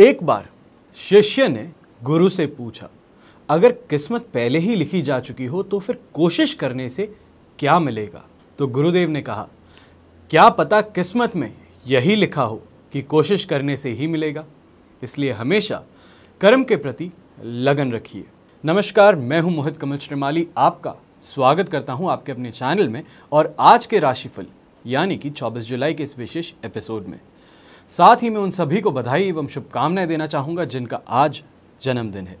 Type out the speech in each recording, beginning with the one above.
एक बार शिष्य ने गुरु से पूछा अगर किस्मत पहले ही लिखी जा चुकी हो तो फिर कोशिश करने से क्या मिलेगा तो गुरुदेव ने कहा क्या पता किस्मत में यही लिखा हो कि कोशिश करने से ही मिलेगा इसलिए हमेशा कर्म के प्रति लगन रखिए नमस्कार मैं हूं मोहित कमल श्रीमाली आपका स्वागत करता हूं आपके अपने चैनल में और आज के राशिफल यानी कि 24 जुलाई के इस विशेष एपिसोड में साथ ही मैं उन सभी को बधाई एवं शुभकामनाएं देना चाहूँगा जिनका आज जन्मदिन है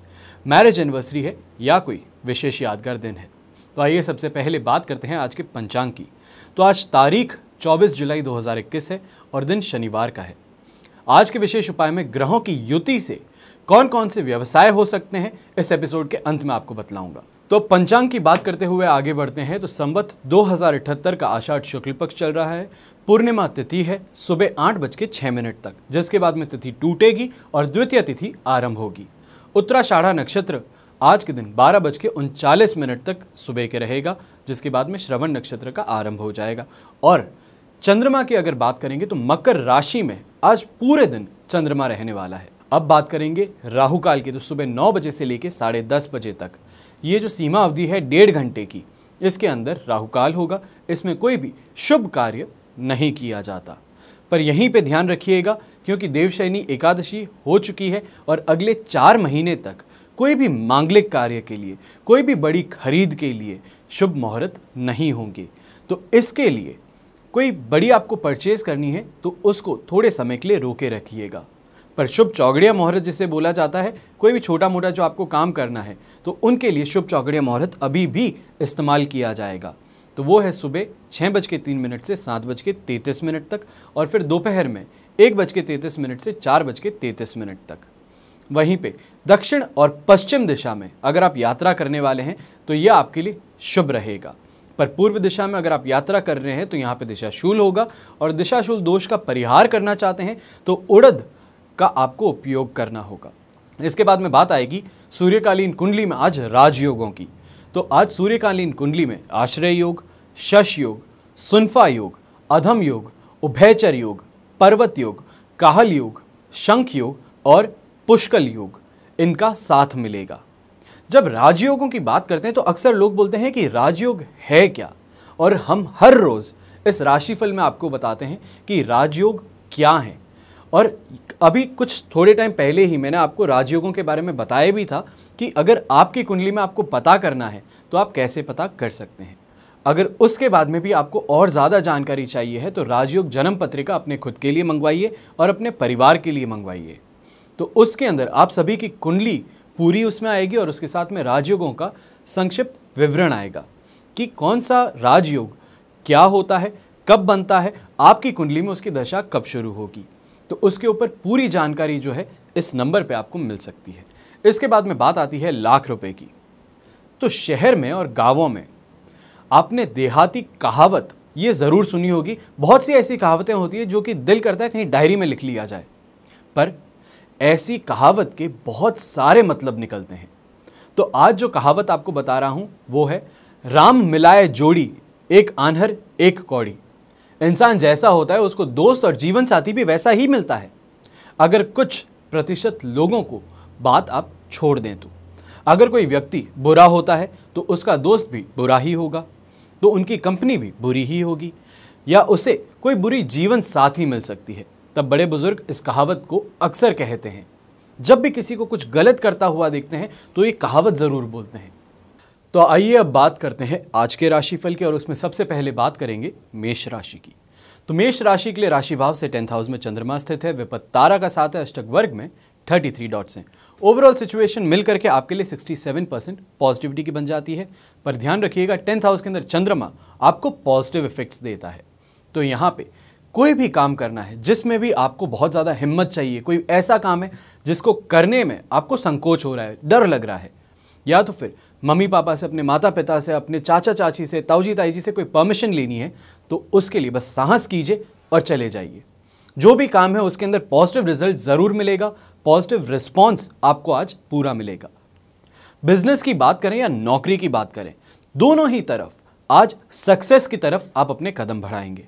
मैरिज एनिवर्सरी है या कोई विशेष यादगार दिन है तो आइए सबसे पहले बात करते हैं आज के पंचांग की तो आज तारीख 24 जुलाई 2021 है और दिन शनिवार का है आज के विशेष उपाय में ग्रहों की युति से कौन कौन से व्यवसाय हो सकते हैं इस एपिसोड के अंत में आपको बतलाऊंगा तो पंचांग की बात करते हुए आगे बढ़ते हैं तो संबत दो का आषाढ़ शुक्ल पक्ष चल रहा है पूर्णिमा तिथि है सुबह आठ बज के मिनट तक जिसके बाद में तिथि टूटेगी और द्वितीय तिथि आरंभ होगी उत्तराषाढ़ा नक्षत्र आज के दिन बारह बज के उनचालीस मिनट तक सुबह के रहेगा जिसके बाद में श्रवण नक्षत्र का आरंभ हो जाएगा और चंद्रमा की अगर बात करेंगे तो मकर राशि में आज पूरे दिन चंद्रमा रहने वाला है अब बात करेंगे राहु काल की तो सुबह नौ बजे से लेकर साढ़े दस बजे तक ये जो सीमा अवधि है डेढ़ घंटे की इसके अंदर राहुकाल होगा इसमें कोई भी शुभ कार्य नहीं किया जाता पर यहीं पे ध्यान रखिएगा क्योंकि देवशयनी एकादशी हो चुकी है और अगले चार महीने तक कोई भी मांगलिक कार्य के लिए कोई भी बड़ी खरीद के लिए शुभ मुहूर्त नहीं होंगे तो इसके लिए कोई बड़ी आपको परचेज़ करनी है तो उसको थोड़े समय के लिए रोके रखिएगा पर शुभ चौगड़िया मुहूर्त जिसे बोला जाता है कोई भी छोटा मोटा जो आपको काम करना है तो उनके लिए शुभ चौगड़िया मुहूर्त अभी भी इस्तेमाल किया जाएगा तो वो है सुबह छः बज के तीन मिनट से सात बज के तैंतीस मिनट तक और फिर दोपहर में एक बज के तैंतीस मिनट से चार बज के तैंतीस मिनट तक वहीं पे दक्षिण और पश्चिम दिशा में अगर आप यात्रा करने वाले हैं तो यह आपके लिए शुभ रहेगा पर पूर्व दिशा में अगर आप यात्रा कर रहे हैं तो यहाँ पे दिशाशूल होगा और दिशाशूल दोष का परिहार करना चाहते हैं तो उड़द का आपको उपयोग करना होगा इसके बाद में बात आएगी सूर्यकालीन कुंडली में आज राजयोगों की तो आज सूर्यकालीन कुंडली में आश्रय योग शश योग सुनफा योग अधम योग उभयचर योग पर्वत योग काहल योग शंख योग और पुष्कल योग इनका साथ मिलेगा जब राजयोगों की बात करते हैं तो अक्सर लोग बोलते हैं कि राजयोग है क्या और हम हर रोज़ इस राशिफल में आपको बताते हैं कि राजयोग क्या है और अभी कुछ थोड़े टाइम पहले ही मैंने आपको राजयोगों के बारे में बताया भी था कि अगर आपकी कुंडली में आपको पता करना है तो आप कैसे पता कर सकते हैं अगर उसके बाद में भी आपको और ज़्यादा जानकारी चाहिए है तो राजयोग जन्म पत्रिका अपने खुद के लिए मंगवाइए और अपने परिवार के लिए मंगवाइए तो उसके अंदर आप सभी की कुंडली पूरी उसमें आएगी और उसके साथ में राजयोगों का संक्षिप्त विवरण आएगा कि कौन सा राजयोग क्या होता है कब बनता है आपकी कुंडली में उसकी दशा कब शुरू होगी तो उसके ऊपर पूरी जानकारी जो है इस नंबर पे आपको मिल सकती है इसके बाद में बात आती है लाख रुपए की तो शहर में और गांवों में आपने देहाती कहावत ये ज़रूर सुनी होगी बहुत सी ऐसी कहावतें होती है जो कि दिल करता है कहीं डायरी में लिख लिया जाए पर ऐसी कहावत के बहुत सारे मतलब निकलते हैं तो आज जो कहावत आपको बता रहा हूँ वो है राम मिलाए जोड़ी एक आन्हर एक कौड़ी इंसान जैसा होता है उसको दोस्त और जीवन साथी भी वैसा ही मिलता है अगर कुछ प्रतिशत लोगों को बात आप छोड़ दें तो अगर कोई व्यक्ति बुरा होता है तो उसका दोस्त भी बुरा ही होगा तो उनकी कंपनी भी बुरी ही होगी या उसे कोई बुरी जीवन साथी मिल सकती है तब बड़े बुजुर्ग इस कहावत को अक्सर कहते हैं जब भी किसी को कुछ गलत करता हुआ देखते हैं तो ये कहावत ज़रूर बोलते हैं तो आइए अब बात करते हैं आज के राशिफल की और उसमें सबसे पहले बात करेंगे मेष राशि की तो मेष राशि के लिए राशि भाव से टेंथ हाउस में चंद्रमा स्थित है विपत तारा का साथ है अष्टक वर्ग में 33 डॉट्स हैं ओवरऑल सिचुएशन मिल करके आपके लिए 67 परसेंट पॉजिटिविटी की बन जाती है पर ध्यान रखिएगा टेंथ हाउस के अंदर चंद्रमा आपको पॉजिटिव इफेक्ट्स देता है तो यहाँ पे कोई भी काम करना है जिसमें भी आपको बहुत ज़्यादा हिम्मत चाहिए कोई ऐसा काम है जिसको करने में आपको संकोच हो रहा है डर लग रहा है या तो फिर मम्मी पापा से अपने माता पिता से अपने चाचा चाची से ताऊजी ताई जी से कोई परमिशन लेनी है तो उसके लिए बस साहस कीजिए और चले जाइए जो भी काम है उसके अंदर पॉजिटिव रिजल्ट ज़रूर मिलेगा पॉजिटिव रिस्पॉन्स आपको आज पूरा मिलेगा बिजनेस की बात करें या नौकरी की बात करें दोनों ही तरफ आज सक्सेस की तरफ आप अपने कदम बढ़ाएंगे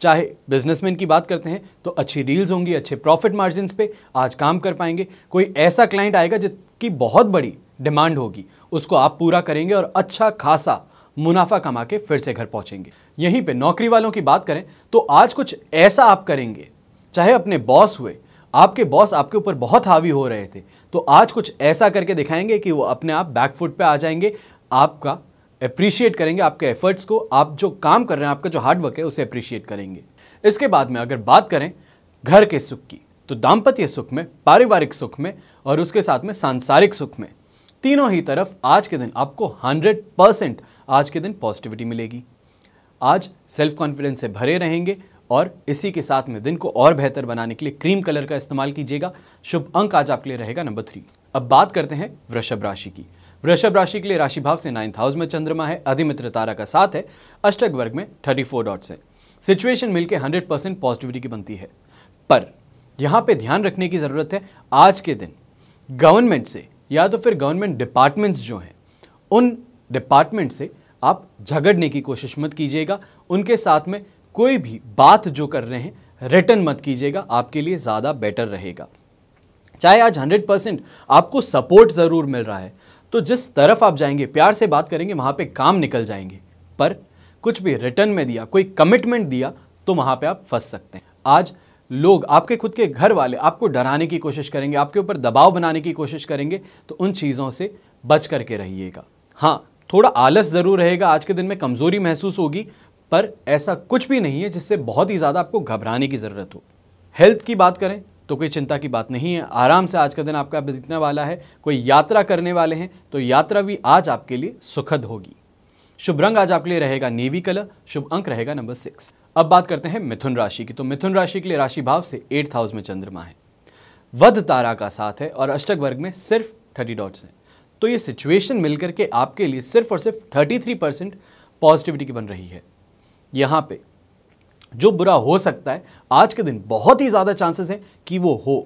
चाहे बिजनेसमैन की बात करते हैं तो अच्छी डील्स होंगी अच्छे प्रॉफिट मार्जिन पे आज काम कर पाएंगे कोई ऐसा क्लाइंट आएगा जिसकी बहुत बड़ी डिमांड होगी उसको आप पूरा करेंगे और अच्छा खासा मुनाफा कमा के फिर से घर पहुंचेंगे यहीं पे नौकरी वालों की बात करें तो आज कुछ ऐसा आप करेंगे चाहे अपने बॉस हुए आपके बॉस आपके ऊपर बहुत हावी हो रहे थे तो आज कुछ ऐसा करके दिखाएंगे कि वो अपने आप बैकफुट पे आ जाएंगे आपका अप्रिशिएट करेंगे आपके एफर्ट्स को आप जो काम कर रहे हैं आपका जो हार्डवर्क है उसे अप्रिशिएट करेंगे इसके बाद में अगर बात करें घर के सुख की तो दाम्पत्य सुख में पारिवारिक सुख में और उसके साथ में सांसारिक सुख में तीनों ही तरफ आज के दिन आपको 100 परसेंट आज के दिन पॉजिटिविटी मिलेगी आज सेल्फ कॉन्फिडेंस से भरे रहेंगे और इसी के साथ में दिन को और बेहतर बनाने के लिए क्रीम कलर का इस्तेमाल कीजिएगा शुभ अंक आज आपके लिए रहेगा नंबर थ्री अब बात करते हैं वृषभ राशि की वृषभ राशि के लिए राशि भाव से नाइन्थ हाउस में चंद्रमा है अधिमित्र तारा का साथ है अष्टक वर्ग में थर्टी फोर डॉट्स है सिचुएशन मिलकर हंड्रेड परसेंट पॉजिटिविटी की बनती है पर यहाँ पे ध्यान रखने की ज़रूरत है आज के दिन गवर्नमेंट से या तो फिर गवर्नमेंट डिपार्टमेंट्स जो हैं उन डिपार्टमेंट से आप झगड़ने की कोशिश मत कीजिएगा उनके साथ में कोई भी बात जो कर रहे हैं रिटर्न मत कीजिएगा आपके लिए ज़्यादा बेटर रहेगा चाहे आज 100 परसेंट आपको सपोर्ट ज़रूर मिल रहा है तो जिस तरफ आप जाएंगे प्यार से बात करेंगे वहाँ पे काम निकल जाएंगे पर कुछ भी रिटर्न में दिया कोई कमिटमेंट दिया तो वहाँ पे आप फंस सकते हैं आज लोग आपके खुद के घर वाले आपको डराने की कोशिश करेंगे आपके ऊपर दबाव बनाने की कोशिश करेंगे तो उन चीज़ों से बच करके रहिएगा हाँ थोड़ा आलस ज़रूर रहेगा आज के दिन में कमज़ोरी महसूस होगी पर ऐसा कुछ भी नहीं है जिससे बहुत ही ज़्यादा आपको घबराने की ज़रूरत हो हेल्थ की बात करें तो कोई चिंता की बात नहीं है आराम से आज का दिन आपका बीतने वाला है कोई यात्रा करने वाले हैं तो यात्रा भी आज आपके लिए सुखद होगी शुभ रंग आज आपके लिए रहेगा नेवी कलर शुभ अंक रहेगा नंबर सिक्स अब बात करते हैं मिथुन राशि की तो मिथुन राशि के लिए राशि भाव से एट्थ हाउस में चंद्रमा है वध तारा का साथ है और अष्टक वर्ग में सिर्फ थर्टी डॉट्स हैं तो ये सिचुएशन मिलकर के आपके लिए सिर्फ और सिर्फ थर्टी थ्री परसेंट पॉजिटिविटी की बन रही है यहाँ पे जो बुरा हो सकता है आज के दिन बहुत ही ज़्यादा चांसेस हैं कि वो हो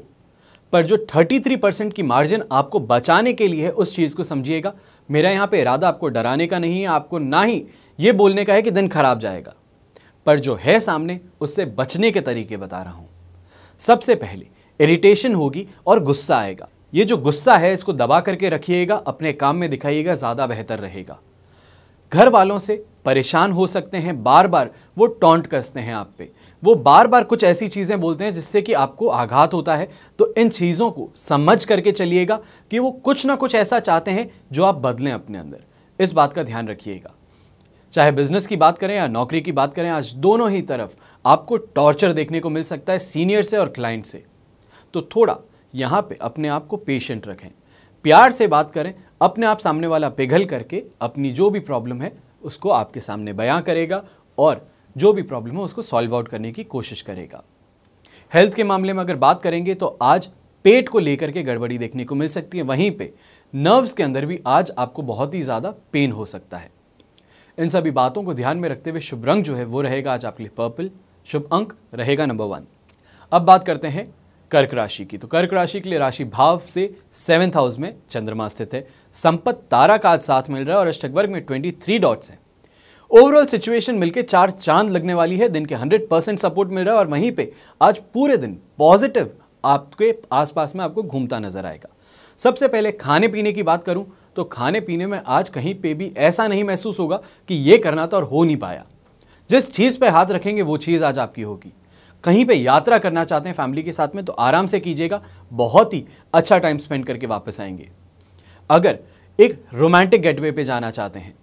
पर जो 33 परसेंट की मार्जिन आपको बचाने के लिए है उस चीज़ को समझिएगा मेरा यहाँ पे इरादा आपको डराने का नहीं है आपको ना ही ये बोलने का है कि दिन खराब जाएगा पर जो है सामने उससे बचने के तरीके बता रहा हूँ सबसे पहले इरिटेशन होगी और गुस्सा आएगा ये जो गुस्सा है इसको दबा करके रखिएगा अपने काम में दिखाइएगा ज़्यादा बेहतर रहेगा घर वालों से परेशान हो सकते हैं बार बार वो टॉन्ट कसते हैं आप पे वो बार बार कुछ ऐसी चीज़ें बोलते हैं जिससे कि आपको आघात होता है तो इन चीज़ों को समझ करके चलिएगा कि वो कुछ ना कुछ ऐसा चाहते हैं जो आप बदलें अपने अंदर इस बात का ध्यान रखिएगा चाहे बिजनेस की बात करें या नौकरी की बात करें आज दोनों ही तरफ आपको टॉर्चर देखने को मिल सकता है सीनियर से और क्लाइंट से तो थोड़ा यहाँ पे अपने आप को पेशेंट रखें प्यार से बात करें अपने आप सामने वाला पिघल करके अपनी जो भी प्रॉब्लम है उसको आपके सामने बयां करेगा और जो भी प्रॉब्लम है उसको सॉल्व आउट करने की कोशिश करेगा हेल्थ के मामले में अगर बात करेंगे तो आज पेट को लेकर के गड़बड़ी देखने को मिल सकती है वहीं पे नर्व्स के अंदर भी आज आपको बहुत ही ज़्यादा पेन हो सकता है इन सभी बातों को ध्यान में रखते हुए शुभ रंग जो है वो रहेगा आज आपके लिए पर्पल शुभ अंक रहेगा नंबर वन अब बात करते हैं कर्क राशि की तो कर्क राशि के लिए राशि भाव से सेवेंथ हाउस में चंद्रमा स्थित है संपत तारा का आज साथ मिल रहा है और अष्टक वर्ग में ट्वेंटी थ्री डॉट्स हैं ओवरऑल सिचुएशन मिलकर चार चांद लगने वाली है दिन के हंड्रेड परसेंट सपोर्ट मिल रहा है और वहीं पे आज पूरे दिन पॉजिटिव आपके आसपास में आपको घूमता नजर आएगा सबसे पहले खाने पीने की बात करूं तो खाने पीने में आज कहीं पे भी ऐसा नहीं महसूस होगा कि ये करना था और हो नहीं पाया जिस चीज़ पे हाथ रखेंगे वो चीज़ आज आपकी होगी कहीं पे यात्रा करना चाहते हैं फैमिली के साथ में तो आराम से कीजिएगा बहुत ही अच्छा टाइम स्पेंड करके वापस आएंगे अगर एक रोमांटिक गेटवे पे जाना चाहते हैं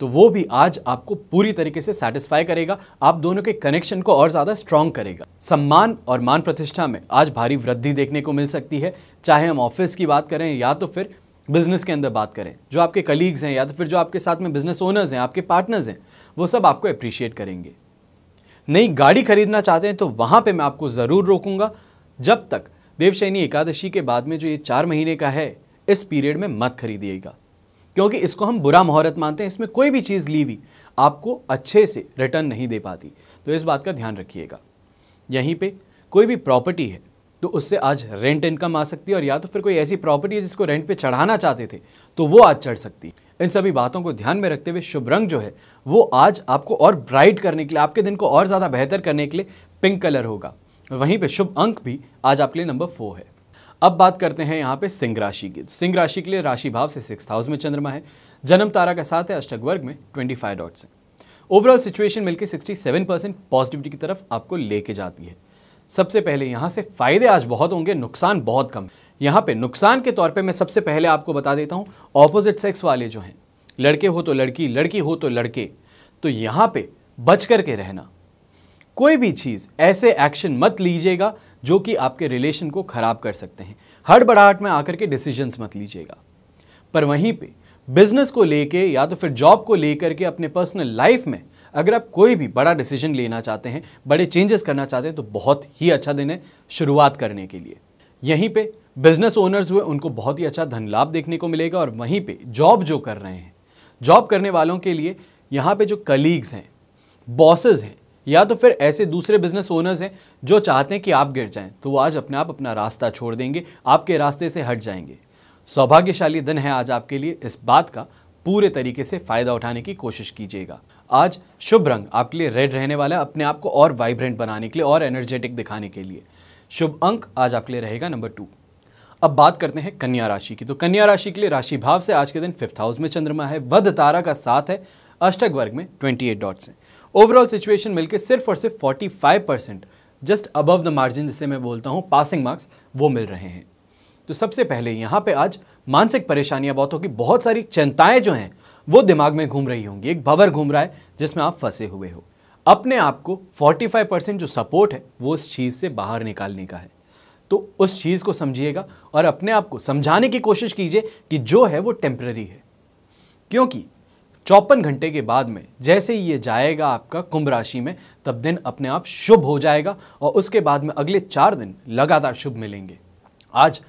तो वो भी आज आपको पूरी तरीके से सेटिस्फाई करेगा आप दोनों के कनेक्शन को और ज़्यादा स्ट्रांग करेगा सम्मान और मान प्रतिष्ठा में आज भारी वृद्धि देखने को मिल सकती है चाहे हम ऑफिस की बात करें या तो फिर बिजनेस के अंदर बात करें जो आपके कलीग्स हैं या तो फिर जो आपके साथ में बिजनेस ओनर्स हैं आपके पार्टनर्स हैं वो सब आपको अप्रिशिएट करेंगे नई गाड़ी खरीदना चाहते हैं तो वहाँ पर मैं आपको ज़रूर रोकूंगा जब तक देवशैनी एकादशी के बाद में जो ये चार महीने का है इस पीरियड में मत खरीदिएगा क्योंकि इसको हम बुरा मुहूर्त मानते हैं इसमें कोई भी चीज़ ली हुई आपको अच्छे से रिटर्न नहीं दे पाती तो इस बात का ध्यान रखिएगा यहीं पे कोई भी प्रॉपर्टी है तो उससे आज रेंट इनकम आ सकती है और या तो फिर कोई ऐसी प्रॉपर्टी है जिसको रेंट पे चढ़ाना चाहते थे तो वो आज चढ़ सकती है इन सभी बातों को ध्यान में रखते हुए शुभ रंग जो है वो आज आपको और ब्राइट करने के लिए आपके दिन को और ज़्यादा बेहतर करने के लिए पिंक कलर होगा वहीं पे शुभ अंक भी आज आपके लिए नंबर फोर है अब बात करते हैं यहाँ पे सिंह राशि की सिंह राशि के लिए राशि भाव से सिक्स हाउस में चंद्रमा है जन्म तारा का साथ है अष्टक वर्ग में ट्वेंटी फाइव डॉट्स है ओवरऑल सिचुएशन मिलकर सिक्सटी सेवन परसेंट पॉजिटिविटी की तरफ आपको लेके जाती है सबसे पहले यहाँ से फायदे आज बहुत होंगे नुकसान बहुत कम है यहाँ पे नुकसान के तौर पे मैं सबसे पहले आपको बता देता हूँ ऑपोजिट सेक्स वाले जो हैं लड़के हो तो लड़की लड़की हो तो लड़के तो यहाँ पे बच कर के रहना कोई भी चीज़ ऐसे एक्शन मत लीजिएगा जो कि आपके रिलेशन को ख़राब कर सकते हैं हड़बड़ाहट में आकर के डिसीजंस मत लीजिएगा पर वहीं पे बिजनेस को लेके या तो फिर जॉब को लेकर के अपने पर्सनल लाइफ में अगर आप कोई भी बड़ा डिसीजन लेना चाहते हैं बड़े चेंजेस करना चाहते हैं तो बहुत ही अच्छा दिन है शुरुआत करने के लिए यहीं पे बिजनेस ओनर्स हुए उनको बहुत ही अच्छा धन लाभ देखने को मिलेगा और वहीं पे जॉब जो कर रहे हैं जॉब करने वालों के लिए यहाँ पे जो कलीग्स हैं बॉसेज हैं या तो फिर ऐसे दूसरे बिजनेस ओनर्स हैं जो चाहते हैं कि आप गिर जाएं तो वो आज अपने आप अपना रास्ता छोड़ देंगे आपके रास्ते से हट जाएंगे सौभाग्यशाली दिन है आज आपके लिए इस बात का पूरे तरीके से फ़ायदा उठाने की कोशिश कीजिएगा आज शुभ रंग आपके लिए रेड रहने वाला है अपने आप को और वाइब्रेंट बनाने के लिए और एनर्जेटिक दिखाने के लिए शुभ अंक आज आपके लिए रहेगा नंबर टू अब बात करते हैं कन्या राशि की तो कन्या राशि के लिए राशि भाव से आज के दिन फिफ्थ हाउस में चंद्रमा है वध तारा का साथ है अष्टक वर्ग में 28 डॉट्स हैं ओवरऑल सिचुएशन मिलकर सिर्फ और सिर्फ 45 percent just above the margin जिसे मैं बोलता हूँ पासिंग मार्क्स वो मिल रहे हैं तो सबसे पहले यहाँ पे आज मानसिक परेशानियाँ बहुत होगी बहुत सारी चिंताएँ जो हैं वो दिमाग में घूम रही होंगी एक भवर घूम रहा है जिसमें आप फंसे हुए हो अपने आप को 45 परसेंट जो सपोर्ट है वो इस चीज़ से बाहर निकालने का है तो उस चीज़ को समझिएगा और अपने आप को समझाने की कोशिश कीजिए कि जो है वो टेम्प्ररी है क्योंकि चौपन घंटे के बाद में जैसे ही ये जाएगा आपका कुंभ राशि में तब दिन अपने आप शुभ हो जाएगा और उसके बाद में अगले चार दिन लगातार शुभ मिलेंगे आज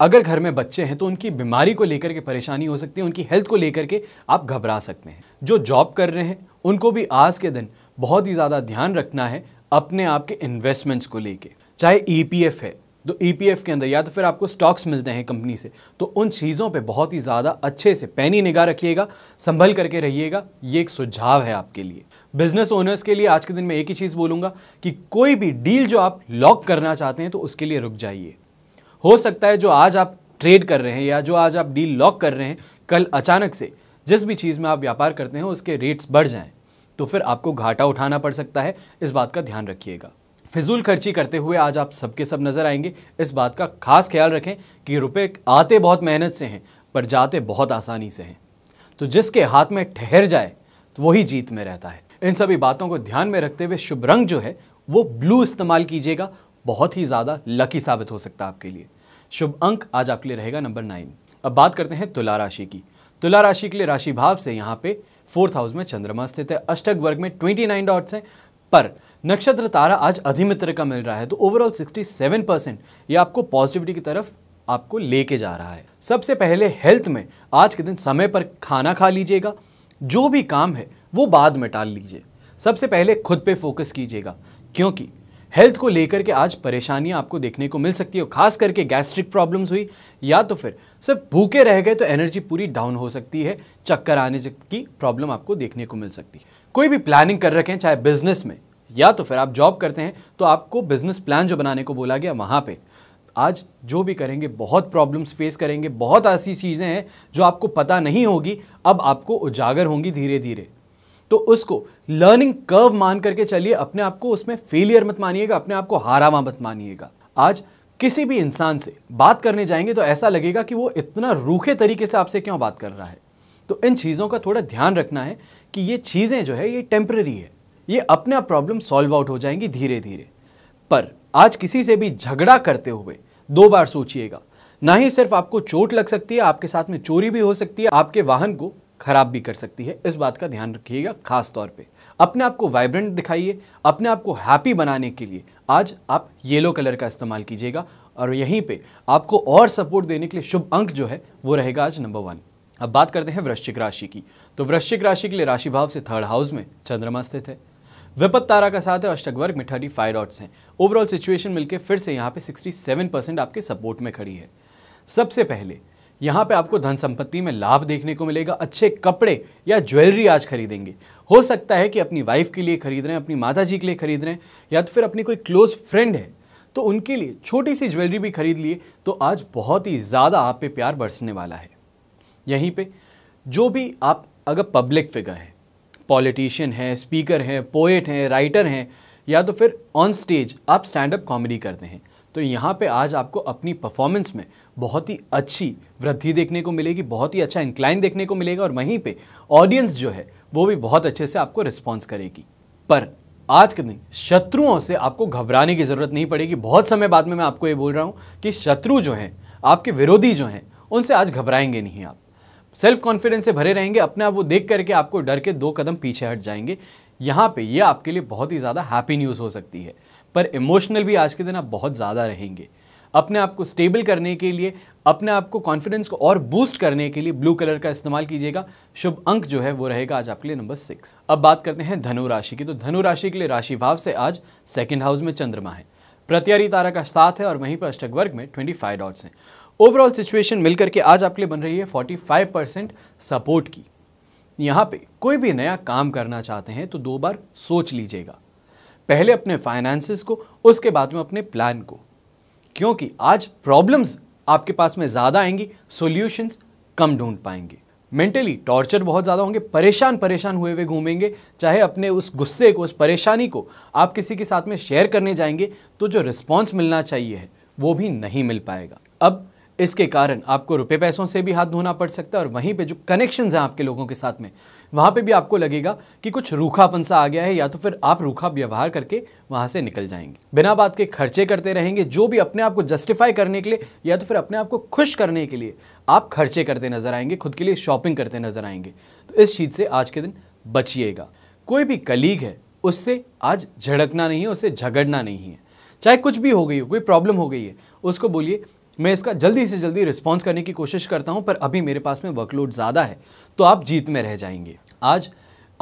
अगर घर में बच्चे हैं तो उनकी बीमारी को लेकर के परेशानी हो सकती है उनकी हेल्थ को लेकर के आप घबरा सकते हैं जो जॉब कर रहे हैं उनको भी आज के दिन बहुत ही ज़्यादा ध्यान रखना है अपने आप के इन्वेस्टमेंट्स को लेके चाहे ईपीएफ e है तो ई e के अंदर या तो फिर आपको स्टॉक्स मिलते हैं कंपनी से तो उन चीज़ों पे बहुत ही ज़्यादा अच्छे से पैनी निगाह रखिएगा संभल करके रहिएगा ये एक सुझाव है आपके लिए बिजनेस ओनर्स के लिए आज के दिन मैं एक ही चीज़ बोलूँगा कि कोई भी डील जो आप लॉक करना चाहते हैं तो उसके लिए रुक जाइए हो सकता है जो आज आप ट्रेड कर रहे हैं या जो आज आप डील लॉक कर रहे हैं कल अचानक से जिस भी चीज़ में आप व्यापार करते हैं उसके रेट्स बढ़ जाएँ तो फिर आपको घाटा उठाना पड़ सकता है इस बात का ध्यान रखिएगा फिजूल खर्ची करते हुए आज आप सबके सब नज़र आएंगे इस बात का खास ख्याल रखें कि रुपए आते बहुत मेहनत से हैं पर जाते बहुत आसानी से हैं तो जिसके हाथ में ठहर जाए तो वही जीत में रहता है इन सभी बातों को ध्यान में रखते हुए शुभ रंग जो है वो ब्लू इस्तेमाल कीजिएगा बहुत ही ज़्यादा लकी साबित हो सकता है आपके लिए शुभ अंक आज आपके लिए रहेगा नंबर नाइन अब बात करते हैं तुला राशि की तुला राशि के लिए राशि भाव से यहाँ पे फोर्थ हाउस में चंद्रमा स्थित है अष्टक वर्ग में ट्वेंटी नाइन डॉट्स हैं पर नक्षत्र तारा आज अधिमित्र का मिल रहा है तो ओवरऑल 67 परसेंट ये आपको पॉजिटिविटी की तरफ आपको लेके जा रहा है सबसे पहले हेल्थ में आज के दिन समय पर खाना खा लीजिएगा जो भी काम है वो बाद में टाल लीजिए सबसे पहले खुद पे फोकस कीजिएगा क्योंकि हेल्थ को लेकर के आज परेशानियां आपको देखने को मिल सकती है खास करके गैस्ट्रिक प्रॉब्लम्स हुई या तो फिर सिर्फ भूखे रह गए तो एनर्जी पूरी डाउन हो सकती है चक्कर आने की प्रॉब्लम आपको देखने को मिल सकती है कोई भी प्लानिंग कर रखें चाहे बिजनेस में या तो फिर आप जॉब करते हैं तो आपको बिजनेस प्लान जो बनाने को बोला गया वहाँ पर आज जो भी करेंगे बहुत प्रॉब्लम्स फेस करेंगे बहुत ऐसी चीज़ें हैं जो आपको पता नहीं होगी अब आपको उजागर होंगी धीरे धीरे तो उसको लर्निंग कर्व मान करके चलिए अपने आप को उसमें फेलियर मत मानिएगा अपने आप को हारावा मत मानिएगा आज किसी भी इंसान से बात करने जाएंगे तो ऐसा लगेगा कि वो इतना रूखे तरीके से आपसे क्यों बात कर रहा है तो इन चीज़ों का थोड़ा ध्यान रखना है कि ये चीज़ें जो है ये टेम्प्रेरी है ये अपने आप प्रॉब्लम सॉल्व आउट हो जाएंगी धीरे धीरे पर आज किसी से भी झगड़ा करते हुए दो बार सोचिएगा ना ही सिर्फ आपको चोट लग सकती है आपके साथ में चोरी भी हो सकती है आपके वाहन को खराब भी कर सकती है इस बात का ध्यान रखिएगा खास तौर पे अपने आप को वाइब्रेंट दिखाइए अपने आप को हैप्पी बनाने के लिए आज आप येलो कलर का इस्तेमाल कीजिएगा और यहीं पे आपको और सपोर्ट देने के लिए शुभ अंक जो है वो रहेगा आज नंबर वन अब बात करते हैं वृश्चिक राशि की तो वृश्चिक राशि के लिए राशि भाव से थर्ड हाउस में चंद्रमा स्थित है विपत तारा का साथ है अष्टक वर्ग में थर्टी फाइव डॉट्स हैं ओवरऑल सिचुएशन मिलकर फिर से यहाँ पे सेवन परसेंट आपके सपोर्ट में खड़ी है सबसे पहले यहाँ पे आपको धन संपत्ति में लाभ देखने को मिलेगा अच्छे कपड़े या ज्वेलरी आज खरीदेंगे हो सकता है कि अपनी वाइफ के लिए खरीद रहे हैं अपनी माता जी के लिए खरीद रहे हैं या तो फिर अपनी कोई क्लोज फ्रेंड है तो उनके लिए छोटी सी ज्वेलरी भी खरीद लिए तो आज बहुत ही ज़्यादा आप पे प्यार बरसने वाला है यहीं पर जो भी आप अगर पब्लिक फिगर हैं पॉलिटिशियन हैं स्पीकर हैं पोएट हैं राइटर हैं या तो फिर ऑन स्टेज आप स्टैंड अप कॉमेडी करते हैं तो यहाँ पे आज आपको अपनी परफॉर्मेंस में बहुत ही अच्छी वृद्धि देखने को मिलेगी बहुत ही अच्छा इंक्लाइन देखने को मिलेगा और वहीं पे ऑडियंस जो है वो भी बहुत अच्छे से आपको रिस्पॉन्स करेगी पर आज के दिन शत्रुओं से आपको घबराने की ज़रूरत नहीं पड़ेगी बहुत समय बाद में मैं आपको ये बोल रहा हूँ कि शत्रु जो हैं आपके विरोधी जो हैं उनसे आज घबराएंगे नहीं आप सेल्फ कॉन्फिडेंस से भरे रहेंगे अपने आप वो देख करके आपको डर के दो कदम पीछे हट जाएंगे यहाँ पे ये आपके लिए बहुत ही ज़्यादा हैप्पी न्यूज़ हो सकती है पर इमोशनल भी आज के दिन आप बहुत ज़्यादा रहेंगे अपने आप को स्टेबल करने के लिए अपने आप को कॉन्फिडेंस को और बूस्ट करने के लिए ब्लू कलर का इस्तेमाल कीजिएगा शुभ अंक जो है वो रहेगा आज आपके लिए नंबर सिक्स अब बात करते हैं धनु राशि की तो धनु राशि के लिए राशि भाव से आज सेकेंड हाउस में चंद्रमा है प्रत्यारी तारा का साथ है और वहीं पर अष्टक वर्ग में ट्वेंटी फाइव डॉट्स हैं ओवरऑल सिचुएशन मिलकर के आज आपके लिए बन रही है फोर्टी फाइव परसेंट सपोर्ट की यहाँ पर कोई भी नया काम करना चाहते हैं तो दो बार सोच लीजिएगा पहले अपने फाइनेंसिस को उसके बाद में अपने प्लान को क्योंकि आज प्रॉब्लम्स आपके पास में ज़्यादा आएंगी सॉल्यूशंस कम ढूंढ पाएंगे मेंटली टॉर्चर बहुत ज़्यादा होंगे परेशान परेशान हुए हुए घूमेंगे चाहे अपने उस गुस्से को उस परेशानी को आप किसी के साथ में शेयर करने जाएंगे तो जो रिस्पॉन्स मिलना चाहिए है वो भी नहीं मिल पाएगा अब इसके कारण आपको रुपए पैसों से भी हाथ धोना पड़ सकता है और वहीं पे जो कनेक्शंस हैं आपके लोगों के साथ में वहाँ पे भी आपको लगेगा कि कुछ रूखापन सा आ गया है या तो फिर आप रूखा व्यवहार करके वहाँ से निकल जाएंगे बिना बात के खर्चे करते रहेंगे जो भी अपने आप को जस्टिफाई करने के लिए या तो फिर अपने आप को खुश करने के लिए आप खर्चे करते नजर आएंगे खुद के लिए शॉपिंग करते नजर आएंगे तो इस चीज़ से आज के दिन बचिएगा कोई भी कलीग है उससे आज झड़कना नहीं है उससे झगड़ना नहीं है चाहे कुछ भी हो गई हो कोई प्रॉब्लम हो गई है उसको बोलिए मैं इसका जल्दी से जल्दी रिस्पॉन्स करने की कोशिश करता हूँ पर अभी मेरे पास में वर्कलोड ज़्यादा है तो आप जीत में रह जाएंगे आज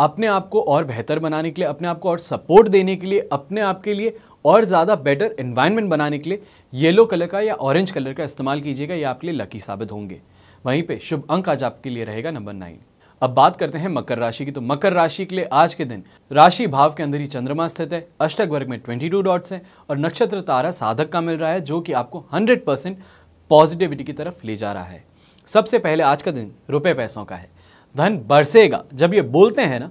अपने आप को और बेहतर बनाने के लिए अपने आप को और सपोर्ट देने के लिए अपने आप के लिए और ज़्यादा बेटर इन्वायरमेंट बनाने के लिए येलो कलर का या ऑरेंज कलर का इस्तेमाल कीजिएगा ये आपके लिए लकी साबित होंगे वहीं पे शुभ अंक आज आपके लिए रहेगा नंबर नाइन अब बात करते हैं मकर राशि की तो मकर राशि के लिए आज के दिन राशि भाव के अंदर ही चंद्रमा स्थित है अष्टक वर्ग में 22 डॉट्स हैं और नक्षत्र तारा साधक का मिल रहा है जो कि आपको 100 परसेंट पॉजिटिविटी की तरफ ले जा रहा है सबसे पहले आज का दिन रुपए पैसों का है धन बरसेगा जब ये बोलते हैं ना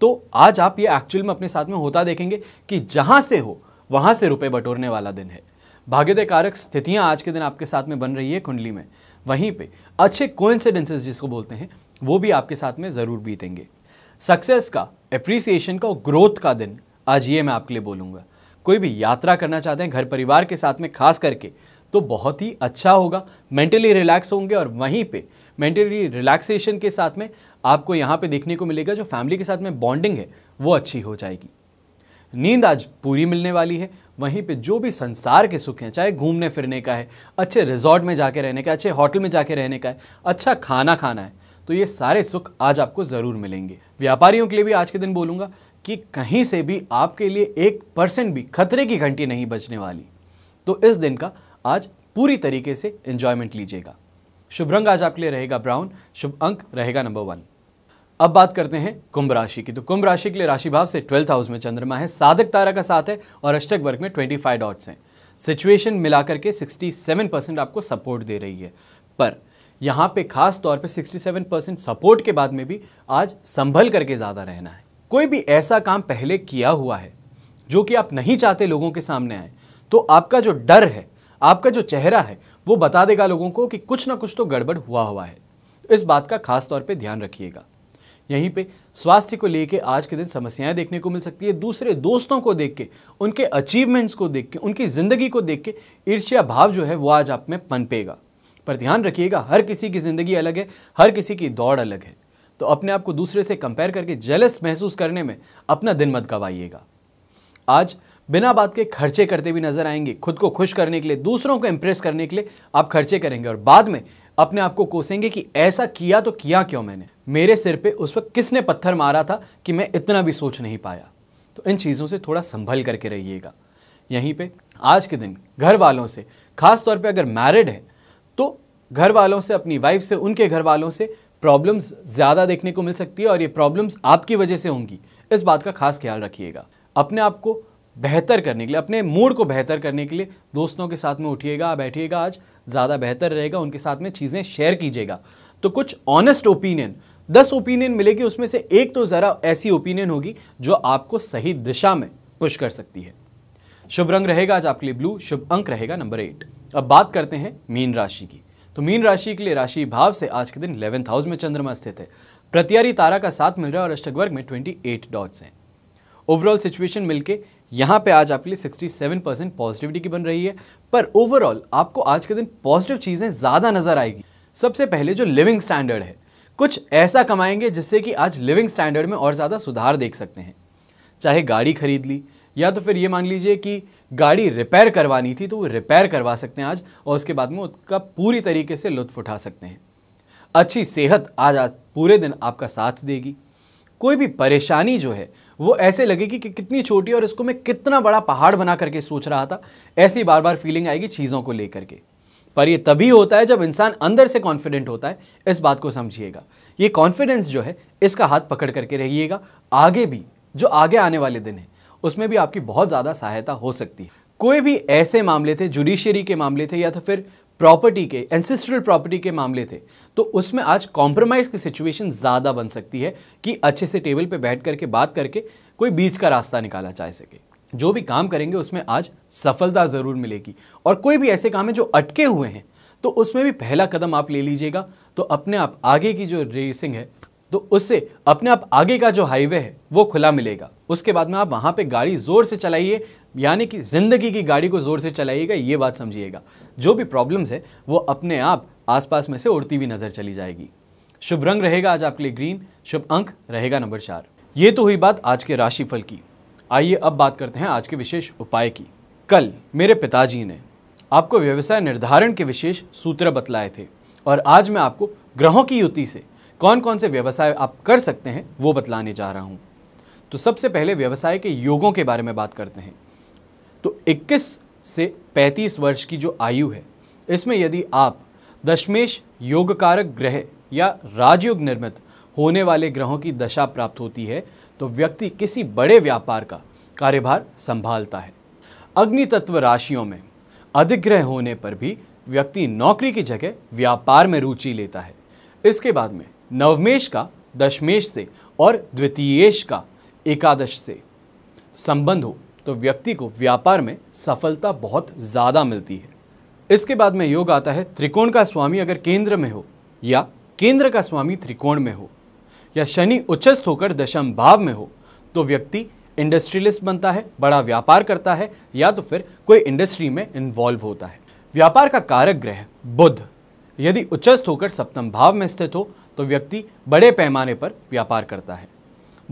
तो आज आप ये एक्चुअल में अपने साथ में होता देखेंगे कि जहाँ से हो वहाँ से रुपये बटोरने वाला दिन है भाग्यदय कारक स्थितियाँ आज के दिन आपके साथ में बन रही है कुंडली में वहीं पे अच्छे कोइंसिडेंसेस जिसको बोलते हैं वो भी आपके साथ में ज़रूर बीतेंगे सक्सेस का अप्रिसिएशन का और ग्रोथ का दिन आज ये मैं आपके लिए बोलूँगा कोई भी यात्रा करना चाहते हैं घर परिवार के साथ में खास करके तो बहुत ही अच्छा होगा मेंटली रिलैक्स होंगे और वहीं पे मेंटली रिलैक्सेशन के साथ में आपको यहाँ पे देखने को मिलेगा जो फैमिली के साथ में बॉन्डिंग है वो अच्छी हो जाएगी नींद आज पूरी मिलने वाली है वहीं पे जो भी संसार के सुख हैं चाहे घूमने फिरने का है अच्छे रिजॉर्ट में जाके रहने का अच्छे होटल में जाके रहने का है अच्छा खाना खाना है तो ये सारे सुख आज आपको ज़रूर मिलेंगे व्यापारियों के लिए भी आज के दिन बोलूँगा कि कहीं से भी आपके लिए एक परसेंट भी खतरे की घंटी नहीं बचने वाली तो इस दिन का आज पूरी तरीके से एंजॉयमेंट लीजिएगा शुभ रंग आज आपके लिए रहेगा ब्राउन शुभ अंक रहेगा नंबर वन अब बात करते हैं कुंभ राशि की तो कुंभ राशि के लिए राशि भाव से ट्वेल्थ हाउस में चंद्रमा है साधक तारा का साथ है और अष्टक वर्ग में ट्वेंटी फाइव डॉट्स हैं सिचुएशन मिलाकर के सेवन परसेंट आपको सपोर्ट दे रही है पर यहाँ पे खास तौर पे 67 परसेंट सपोर्ट के बाद में भी आज संभल करके ज़्यादा रहना है कोई भी ऐसा काम पहले किया हुआ है जो कि आप नहीं चाहते लोगों के सामने आए तो आपका जो डर है आपका जो चेहरा है वो बता देगा लोगों को कि कुछ ना कुछ तो गड़बड़ हुआ हुआ है इस बात का खास तौर पर ध्यान रखिएगा यहीं पे स्वास्थ्य को लेके आज के दिन समस्याएं देखने को मिल सकती है दूसरे दोस्तों को देख के उनके अचीवमेंट्स को देख के उनकी ज़िंदगी को देख के ईर्ष्या भाव जो है वो आज आप में पनपेगा पर ध्यान रखिएगा हर किसी की ज़िंदगी अलग है हर किसी की दौड़ अलग है तो अपने आप को दूसरे से कंपेयर करके जेलस महसूस करने में अपना दिन मत गवाइएगा आज बिना बात के खर्चे करते भी नजर आएंगे खुद को खुश करने के लिए दूसरों को इम्प्रेस करने के लिए आप खर्चे करेंगे और बाद में अपने आप को कोसेंगे कि ऐसा किया तो किया क्यों मैंने मेरे सिर पे उस वक्त किसने पत्थर मारा था कि मैं इतना भी सोच नहीं पाया तो इन चीज़ों से थोड़ा संभल करके रहिएगा यहीं पे आज के दिन घर वालों से खासतौर पर अगर मैरिड है घर वालों से अपनी वाइफ से उनके घर वालों से प्रॉब्लम्स ज़्यादा देखने को मिल सकती है और ये प्रॉब्लम्स आपकी वजह से होंगी इस बात का खास ख्याल रखिएगा अपने आप को बेहतर करने के लिए अपने मूड को बेहतर करने के लिए दोस्तों के साथ में उठिएगा बैठिएगा आज ज़्यादा बेहतर रहेगा उनके साथ में चीज़ें शेयर कीजिएगा तो कुछ ऑनेस्ट ओपिनियन दस ओपिनियन मिलेगी उसमें से एक तो ज़रा ऐसी ओपिनियन होगी जो आपको सही दिशा में पुश कर सकती है शुभ रंग रहेगा आज आपके लिए ब्लू शुभ अंक रहेगा नंबर एट अब बात करते हैं मीन राशि की तो मीन राशि के लिए राशि भाव से आज के दिन इलेवेंथ हाउस में चंद्रमा स्थित है प्रत्यारी तारा का साथ मिल रहा है और अष्टक वर्ग में ट्वेंटी एट डॉट्स हैं ओवरऑल सिचुएशन मिलके यहाँ पे आज आपके लिए 67 परसेंट पॉजिटिविटी की बन रही है पर ओवरऑल आपको आज के दिन पॉजिटिव चीज़ें ज़्यादा नज़र आएगी सबसे पहले जो लिविंग स्टैंडर्ड है कुछ ऐसा कमाएंगे जिससे कि आज लिविंग स्टैंडर्ड में और ज़्यादा सुधार देख सकते हैं चाहे गाड़ी खरीद ली या तो फिर ये मान लीजिए कि गाड़ी रिपेयर करवानी थी तो वो रिपेयर करवा सकते हैं आज और उसके बाद में उसका पूरी तरीके से लुत्फ उठा सकते हैं अच्छी सेहत आज आज पूरे दिन आपका साथ देगी कोई भी परेशानी जो है वो ऐसे लगेगी कि कितनी छोटी और इसको मैं कितना बड़ा पहाड़ बना करके सोच रहा था ऐसी बार बार फीलिंग आएगी चीज़ों को लेकर के पर ये तभी होता है जब इंसान अंदर से कॉन्फिडेंट होता है इस बात को समझिएगा ये कॉन्फिडेंस जो है इसका हाथ पकड़ करके रहिएगा आगे भी जो आगे आने वाले दिन हैं उसमें भी आपकी बहुत ज़्यादा सहायता हो सकती है कोई भी ऐसे मामले थे जुडिशियरी के मामले थे या तो फिर प्रॉपर्टी के एंसेस्ट्रल प्रॉपर्टी के मामले थे तो उसमें आज कॉम्प्रोमाइज़ की सिचुएशन ज़्यादा बन सकती है कि अच्छे से टेबल पर बैठ करके बात करके कोई बीच का रास्ता निकाला जा सके जो भी काम करेंगे उसमें आज सफलता ज़रूर मिलेगी और कोई भी ऐसे काम है जो अटके हुए हैं तो उसमें भी पहला कदम आप ले लीजिएगा तो अपने आप आगे की जो रेसिंग है तो उससे अपने आप आगे का जो हाईवे है वो खुला मिलेगा उसके बाद में आप वहाँ पे गाड़ी ज़ोर से चलाइए यानी कि ज़िंदगी की गाड़ी को ज़ोर से चलाइएगा ये बात समझिएगा जो भी प्रॉब्लम्स है वो अपने आप आसपास में से उड़ती हुई नज़र चली जाएगी शुभ रंग रहेगा आज आपके लिए ग्रीन शुभ अंक रहेगा नंबर चार ये तो हुई बात आज के राशिफल की आइए अब बात करते हैं आज के विशेष उपाय की कल मेरे पिताजी ने आपको व्यवसाय निर्धारण के विशेष सूत्र बतलाए थे और आज मैं आपको ग्रहों की युति से कौन कौन से व्यवसाय आप कर सकते हैं वो बतलाने जा रहा हूँ तो सबसे पहले व्यवसाय के योगों के बारे में बात करते हैं तो 21 से 35 वर्ष की जो आयु है इसमें यदि आप दशमेश योगकारक ग्रह या राजयोग निर्मित होने वाले ग्रहों की दशा प्राप्त होती है तो व्यक्ति किसी बड़े व्यापार का कार्यभार संभालता है अग्नि तत्व राशियों में अधिग्रह होने पर भी व्यक्ति नौकरी की जगह व्यापार में रुचि लेता है इसके बाद में नवमेश का दशमेश से और द्वितीयेश का एकादश से संबंध हो तो व्यक्ति को व्यापार में सफलता बहुत ज़्यादा मिलती है इसके बाद में योग आता है त्रिकोण का स्वामी अगर केंद्र में हो या केंद्र का स्वामी त्रिकोण में हो या शनि उच्चस्थ होकर दशम भाव में हो तो व्यक्ति इंडस्ट्रियलिस्ट बनता है बड़ा व्यापार करता है या तो फिर कोई इंडस्ट्री में इन्वॉल्व होता है व्यापार का कारक ग्रह बुद्ध यदि उच्चस्थ होकर सप्तम भाव में स्थित हो तो व्यक्ति बड़े पैमाने पर व्यापार करता है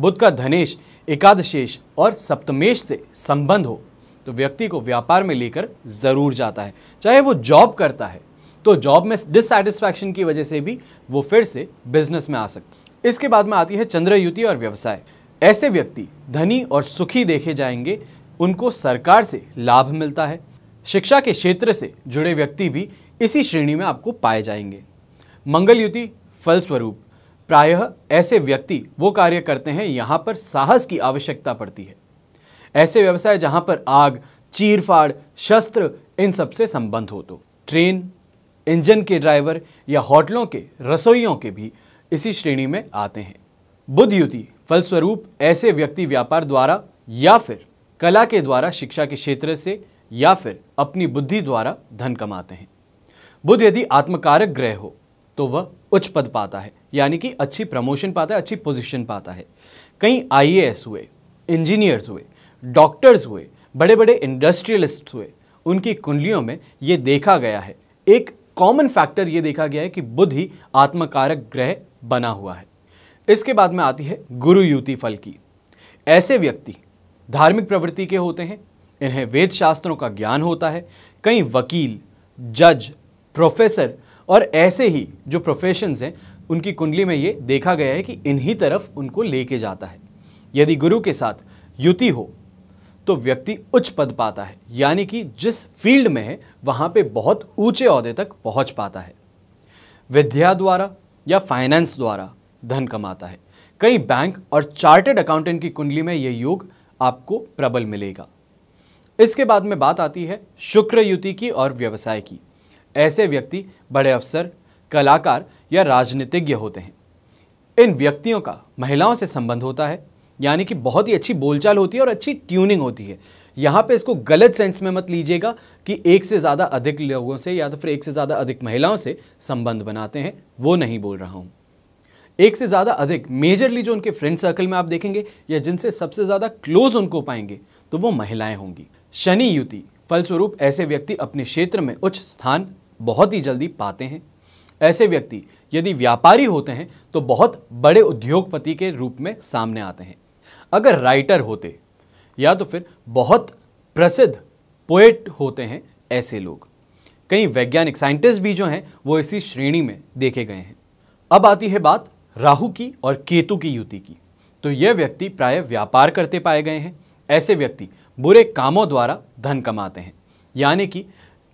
बुद्ध का धनेश एकादशेश और सप्तमेश से संबंध हो तो व्यक्ति को व्यापार में लेकर ज़रूर जाता है चाहे वो जॉब करता है तो जॉब में डिससेटिस्फैक्शन की वजह से भी वो फिर से बिजनेस में आ सकते इसके बाद में आती है चंद्रयुति और व्यवसाय ऐसे व्यक्ति धनी और सुखी देखे जाएंगे उनको सरकार से लाभ मिलता है शिक्षा के क्षेत्र से जुड़े व्यक्ति भी इसी श्रेणी में आपको पाए जाएंगे मंगल युति फलस्वरूप प्रायः ऐसे व्यक्ति वो कार्य करते हैं यहाँ पर साहस की आवश्यकता पड़ती है ऐसे व्यवसाय जहाँ पर आग चीरफाड़ शस्त्र इन सब से संबंध हो तो ट्रेन इंजन के ड्राइवर या होटलों के रसोइयों के भी इसी श्रेणी में आते हैं बुद्ध युति फलस्वरूप ऐसे व्यक्ति व्यापार द्वारा या फिर कला के द्वारा शिक्षा के क्षेत्र से या फिर अपनी बुद्धि द्वारा धन कमाते हैं बुद्ध यदि आत्मकारक ग्रह हो तो वह उच्च पद पाता है यानी कि अच्छी प्रमोशन पाता है अच्छी पोजीशन पाता है कई आईएएस हुए इंजीनियर्स हुए डॉक्टर्स हुए बड़े बड़े इंडस्ट्रियलिस्ट हुए उनकी कुंडलियों में ये देखा गया है एक कॉमन फैक्टर ये देखा गया है कि बुध ही आत्मकारक ग्रह बना हुआ है इसके बाद में आती है गुरु युति फल की ऐसे व्यक्ति धार्मिक प्रवृत्ति के होते हैं इन्हें वेद शास्त्रों का ज्ञान होता है कई वकील जज प्रोफेसर और ऐसे ही जो प्रोफेशंस हैं उनकी कुंडली में ये देखा गया है कि इन्हीं तरफ उनको लेके जाता है यदि गुरु के साथ युति हो तो व्यक्ति उच्च पद पाता है यानी कि जिस फील्ड में है वहाँ पे बहुत ऊंचे अहदे तक पहुँच पाता है विद्या द्वारा या फाइनेंस द्वारा धन कमाता है कई बैंक और चार्टेड अकाउंटेंट की कुंडली में ये योग आपको प्रबल मिलेगा इसके बाद में बात आती है शुक्र युति की और व्यवसाय की ऐसे व्यक्ति बड़े अफसर कलाकार या राजनीतिज्ञ होते हैं इन व्यक्तियों का महिलाओं से संबंध होता है यानी कि बहुत ही अच्छी बोलचाल होती है और अच्छी ट्यूनिंग होती है यहाँ पे इसको गलत सेंस में मत लीजिएगा कि एक से ज़्यादा अधिक लोगों से या तो फिर एक से ज़्यादा अधिक महिलाओं से संबंध बनाते हैं वो नहीं बोल रहा हूँ एक से ज़्यादा अधिक मेजरली जो उनके फ्रेंड सर्कल में आप देखेंगे या जिनसे सबसे ज़्यादा क्लोज उनको पाएंगे तो वो महिलाएं होंगी शनि युति फलस्वरूप ऐसे व्यक्ति अपने क्षेत्र में उच्च स्थान बहुत ही जल्दी पाते हैं ऐसे व्यक्ति यदि व्यापारी होते हैं तो बहुत बड़े उद्योगपति के रूप में सामने आते हैं अगर राइटर होते या तो फिर बहुत प्रसिद्ध पोएट होते हैं ऐसे लोग कई वैज्ञानिक साइंटिस्ट भी जो हैं वो इसी श्रेणी में देखे गए हैं अब आती है बात राहु की और केतु की युति की तो यह व्यक्ति प्राय व्यापार करते पाए गए हैं ऐसे व्यक्ति बुरे कामों द्वारा धन कमाते हैं यानी कि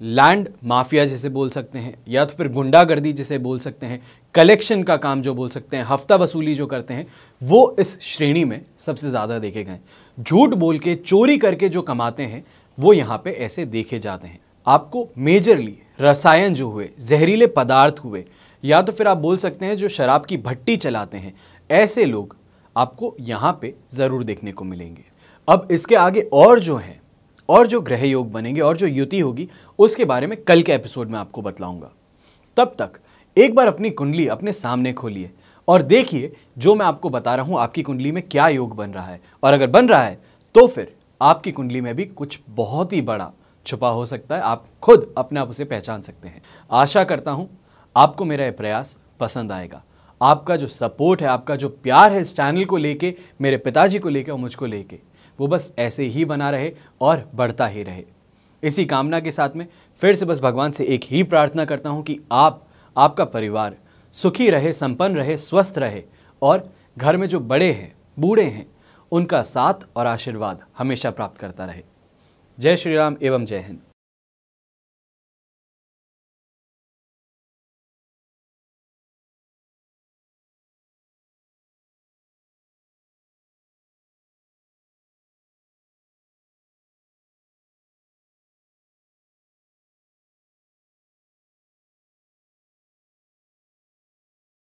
लैंड माफिया जिसे बोल सकते हैं या तो फिर गुंडागर्दी जिसे बोल सकते हैं कलेक्शन का काम जो बोल सकते हैं हफ्ता वसूली जो करते हैं वो इस श्रेणी में सबसे ज़्यादा देखे गए झूठ बोल के चोरी करके जो कमाते हैं वो यहाँ पे ऐसे देखे जाते हैं आपको मेजरली रसायन जो हुए जहरीले पदार्थ हुए या तो फिर आप बोल सकते हैं जो शराब की भट्टी चलाते हैं ऐसे लोग आपको यहाँ पे ज़रूर देखने को मिलेंगे अब इसके आगे और जो हैं और जो ग्रह योग बनेंगे और जो युति होगी उसके बारे में कल के एपिसोड में आपको बतलाऊंगा तब तक एक बार अपनी कुंडली अपने सामने खोलिए और देखिए जो मैं आपको बता रहा हूं आपकी कुंडली में क्या योग बन रहा है और अगर बन रहा है तो फिर आपकी कुंडली में भी कुछ बहुत ही बड़ा छुपा हो सकता है आप खुद अपने आप उसे पहचान सकते हैं आशा करता हूं आपको मेरा यह प्रयास पसंद आएगा आपका जो सपोर्ट है आपका जो प्यार है इस चैनल को लेके मेरे पिताजी को लेके और मुझको लेके वो बस ऐसे ही बना रहे और बढ़ता ही रहे इसी कामना के साथ में फिर से बस भगवान से एक ही प्रार्थना करता हूँ कि आप आपका परिवार सुखी रहे संपन्न रहे स्वस्थ रहे और घर में जो बड़े हैं बूढ़े हैं उनका साथ और आशीर्वाद हमेशा प्राप्त करता रहे जय श्री राम एवं जय हिंद